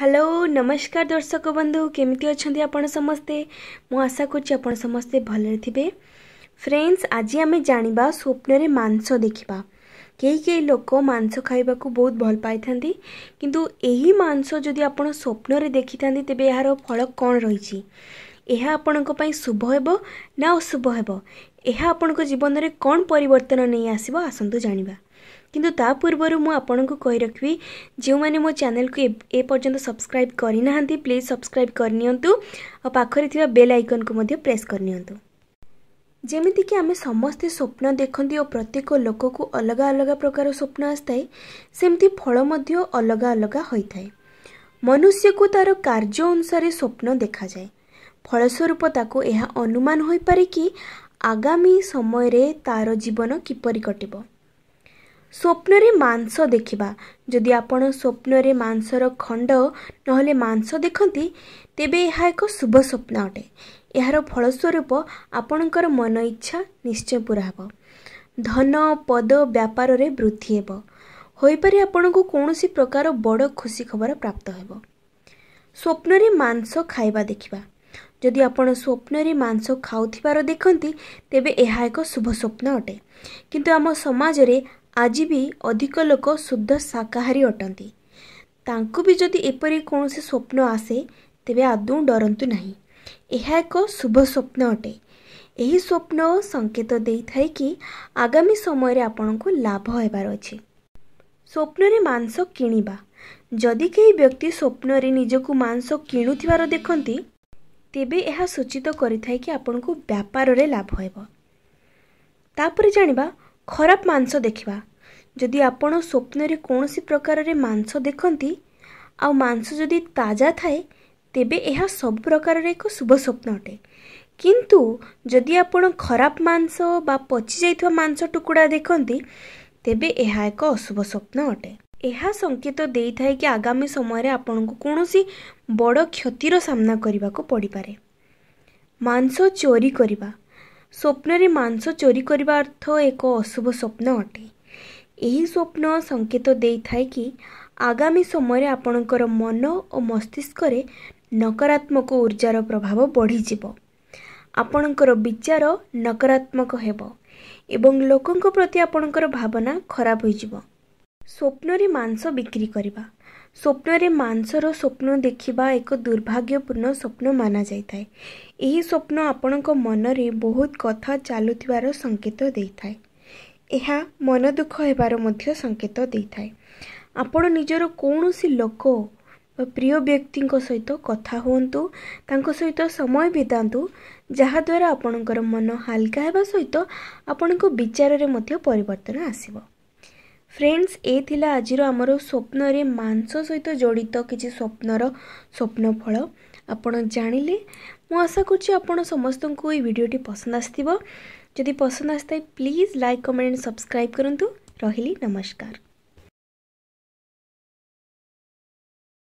hello ନମସ୍କାର ଦର୍ଶକ ବନ୍ଧୁ କେମିତି ଅଛନ୍ତି ଆପଣ ସମସ୍ତେ ମୁଁ ଆଶା କରୁଛି ଆପଣ ସମସ୍ତେ ଭଲରେ ଥିବେ ଫ୍ରେଣ୍ଡସ୍ ଆଜି ଆମେ ଜାଣିବା ସ୍ୱପ୍ନରେ ମାଂସ ଦେଖିବା କେହି କେହି ଲୋକ ମାଂସ ଖାଇବାକୁ ବହୁତ ଭଲ ପାଇଥାନ୍ତି କିନ୍ତୁ ଏହି ମାଂସ ଯଦି ଆପଣ ସ୍ୱପ୍ନରେ ଦେଖିଥାନ୍ତି ତେବେ ଏହାର ଫଳ କ'ଣ ରହିଛି ଏହା ଆପଣଙ୍କ ପାଇଁ ଶୁଭ ହେବ ନା ଅଶୁଭ ହେବ ଏହା ଆପଣଙ୍କ ଜୀବନରେ କ'ଣ ପରିବର୍ତ୍ତନ ନେଇ ଆସିବ ଆସନ୍ତୁ ଜାଣିବା କିନ୍ତୁ ତା ପୂର୍ବରୁ ମୁଁ ଆପଣଙ୍କୁ କହି ରଖିବି ଯେଉଁମାନେ ମୋ ଚ୍ୟାନେଲକୁ ଏ ଏପର୍ଯ୍ୟନ୍ତ ସବସ୍କ୍ରାଇବ୍ କରିନାହାନ୍ତି ପ୍ଲିଜ୍ ସବସ୍କ୍ରାଇବ୍ କରିନିଅନ୍ତୁ ଆଉ ପାଖରେ ଥିବା ବେଲ୍ ଆଇକନ୍କୁ ମଧ୍ୟ ପ୍ରେସ୍ କରିନିଅନ୍ତୁ ଯେମିତିକି ଆମେ ସମସ୍ତେ ସ୍ୱପ୍ନ ଦେଖନ୍ତି ଓ ପ୍ରତ୍ୟେକ ଲୋକକୁ ଅଲଗା ଅଲଗା ପ୍ରକାର ସ୍ୱପ୍ନ ଆସିଥାଏ ସେମିତି ଫଳ ମଧ୍ୟ ଅଲଗା ଅଲଗା ହୋଇଥାଏ ମନୁଷ୍ୟକୁ ତା'ର କାର୍ଯ୍ୟ ଅନୁସାରେ ସ୍ୱପ୍ନ ଦେଖାଯାଏ ଫଳସ୍ୱରୂପ ତାକୁ ଏହା ଅନୁମାନ ହୋଇପାରେ କି ଆଗାମୀ ସମୟରେ ତା'ର ଜୀବନ କିପରି କଟିବ ସ୍ୱପ୍ନରେ ମାଂସ ଦେଖିବା ଯଦି ଆପଣ ସ୍ୱପ୍ନରେ ମାଂସର ଖଣ୍ଡ ନହେଲେ ମାଂସ ଦେଖନ୍ତି ତେବେ ଏହା ଏକ ଶୁଭ ସ୍ୱପ୍ନ ଅଟେ ଏହାର ଫଳସ୍ୱରୂପ ଆପଣଙ୍କର ମନ ଇଚ୍ଛା ନିଶ୍ଚୟ ପୁରା ହେବ ଧନ ପଦ ବ୍ୟାପାରରେ ବୃଦ୍ଧି ହେବ ହୋଇପାରି ଆପଣଙ୍କୁ କୌଣସି ପ୍ରକାର ବଡ଼ ଖୁସି ଖବର ପ୍ରାପ୍ତ ହେବ ସ୍ୱପ୍ନରେ ମାଂସ ଖାଇବା ଦେଖିବା ଯଦି ଆପଣ ସ୍ୱପ୍ନରେ ମାଂସ ଖାଉଥିବାର ଦେଖନ୍ତି ତେବେ ଏହା ଏକ ଶୁଭ ସ୍ୱପ୍ନ ଅଟେ କିନ୍ତୁ ଆମ ସମାଜରେ ଆଜି ବି ଅଧିକ ଲୋକ ଶୁଦ୍ଧ ଶାକାହାରୀ ଅଟନ୍ତି ତାଙ୍କୁ ବି ଯଦି ଏପରି କୌଣସି ସ୍ୱପ୍ନ ଆସେ ତେବେ ଆଦୌ ଡରନ୍ତୁ ନାହିଁ ଏହା ଏକ ଶୁଭ ସ୍ୱପ୍ନ ଅଟେ ଏହି ସ୍ୱପ୍ନ ସଙ୍କେତ ଦେଇଥାଏ କି ଆଗାମୀ ସମୟରେ ଆପଣଙ୍କୁ ଲାଭ ହେବାର ଅଛି ସ୍ୱପ୍ନରେ ମାଂସ କିଣିବା ଯଦି କେହି ବ୍ୟକ୍ତି ସ୍ୱପ୍ନରେ ନିଜକୁ ମାଂସ କିଣୁଥିବାର ଦେଖନ୍ତି ତେବେ ଏହା ସୂଚିତ କରିଥାଏ କି ଆପଣଙ୍କୁ ବ୍ୟାପାରରେ ଲାଭ ହେବ ତାପରେ ଜାଣିବା ଖରାପ ମାଂସ ଦେଖିବା ଯଦି ଆପଣ ସ୍ୱପ୍ନରେ କୌଣସି ପ୍ରକାରରେ ମାଂସ ଦେଖନ୍ତି ଆଉ ମାଂସ ଯଦି ତାଜା ଥାଏ ତେବେ ଏହା ସବୁ ପ୍ରକାରର ଏକ ଶୁଭ ସ୍ୱପ୍ନ ଅଟେ କିନ୍ତୁ ଯଦି ଆପଣ ଖରାପ ମାଂସ ବା ପଚିଯାଇଥିବା ମାଂସ ଟୁକୁଡ଼ା ଦେଖନ୍ତି ତେବେ ଏହା ଏକ ଅଶୁଭ ସ୍ୱପ୍ନ ଅଟେ ଏହା ସଂକେତ ଦେଇଥାଏ କି ଆଗାମୀ ସମୟରେ ଆପଣଙ୍କୁ କୌଣସି ବଡ଼ କ୍ଷତିର ସାମ୍ନା କରିବାକୁ ପଡ଼ିପାରେ ମାଂସ ଚୋରି କରିବା ସ୍ୱପ୍ନରେ ମାଂସ ଚୋରି କରିବା ଅର୍ଥ ଏକ ଅଶୁଭ ସ୍ୱପ୍ନ ଅଟେ ଏହି ସ୍ୱପ୍ନ ସଙ୍କେତ ଦେଇଥାଏ କି ଆଗାମୀ ସମୟରେ ଆପଣଙ୍କର ମନ ଓ ମସ୍ତିଷ୍କରେ ନକାରାତ୍ମକ ଉର୍ଜାର ପ୍ରଭାବ ବଢ଼ିଯିବ ଆପଣଙ୍କର ବିଚାର ନକାରାତ୍ମକ ହେବ ଏବଂ ଲୋକଙ୍କ ପ୍ରତି ଆପଣଙ୍କର ଭାବନା ଖରାପ ହୋଇଯିବ ସ୍ୱପ୍ନରେ ମାଂସ ବିକ୍ରି କରିବା ସ୍ୱପ୍ନରେ ମାଂସର ସ୍ୱପ୍ନ ଦେଖିବା ଏକ ଦୁର୍ଭାଗ୍ୟପୂର୍ଣ୍ଣ ସ୍ୱପ୍ନ ମାନାଯାଇଥାଏ ଏହି ସ୍ୱପ୍ନ ଆପଣଙ୍କ ମନରେ ବହୁତ କଥା ଚାଲୁଥିବାର ସଙ୍କେତ ଦେଇଥାଏ ଏହା ମନ ଦୁଃଖ ହେବାର ମଧ୍ୟ ସଙ୍କେତ ଦେଇଥାଏ ଆପଣ ନିଜର କୌଣସି ଲୋକ ବା ପ୍ରିୟ ବ୍ୟକ୍ତିଙ୍କ ସହିତ କଥା ହୁଅନ୍ତୁ ତାଙ୍କ ସହିତ ସମୟ ବିତାନ୍ତୁ ଯାହାଦ୍ୱାରା ଆପଣଙ୍କର ମନ ହାଲକା ହେବା ସହିତ ଆପଣଙ୍କ ବିଚାରରେ ମଧ୍ୟ ପରିବର୍ତ୍ତନ ଆସିବ ଫ୍ରେଣ୍ଡସ୍ ଏ ଥିଲା ଆଜିର ଆମର ସ୍ୱପ୍ନରେ ମାଂସ ସହିତ ଜଡ଼ିତ କିଛି ସ୍ୱପ୍ନର ସ୍ୱପ୍ନଫଳ ଆପଣ ଜାଣିଲେ ମୁଁ ଆଶା କରୁଛି ଆପଣ ସମସ୍ତଙ୍କୁ ଏଇ ଭିଡ଼ିଓଟି ପସନ୍ଦ ଆସିଥିବ ଯଦି ପସନ୍ଦ ଆସିଥାଏ ପ୍ଲିଜ୍ ଲାଇକ୍ କମେଣ୍ଟ ସବସ୍କ୍ରାଇବ୍ କରନ୍ତୁ ରହିଲି ନମସ୍କାର